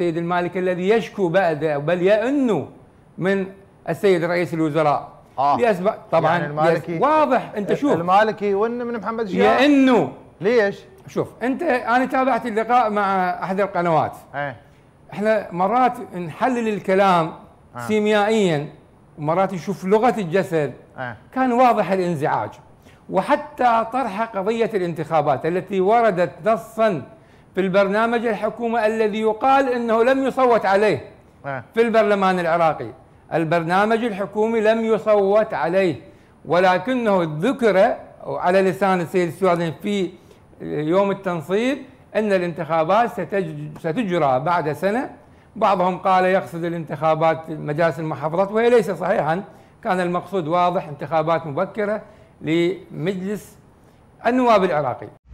السيد المالك الذي يشكو بعد بل يأنه من السيد رئيس الوزراء آه. لأسباب طبعا يعني المالكي واضح انت شوف المالكي وان من محمد شيعة يأنه ليش؟ شوف انت انا تابعت اللقاء مع احد القنوات ايه احنا مرات نحلل الكلام آه. سيميائيا ومرات نشوف لغه الجسد آه. كان واضح الانزعاج وحتى طرح قضيه الانتخابات التي وردت نصا في البرنامج الحكومة الذي يقال أنه لم يصوت عليه آه. في البرلمان العراقي البرنامج الحكومي لم يصوت عليه ولكنه ذكر على لسان السيد السعدني في يوم التنصيب أن الانتخابات ستجرى بعد سنة بعضهم قال يقصد الانتخابات مجالس المحافظات وهي ليس صحيحا كان المقصود واضح انتخابات مبكرة لمجلس النواب العراقي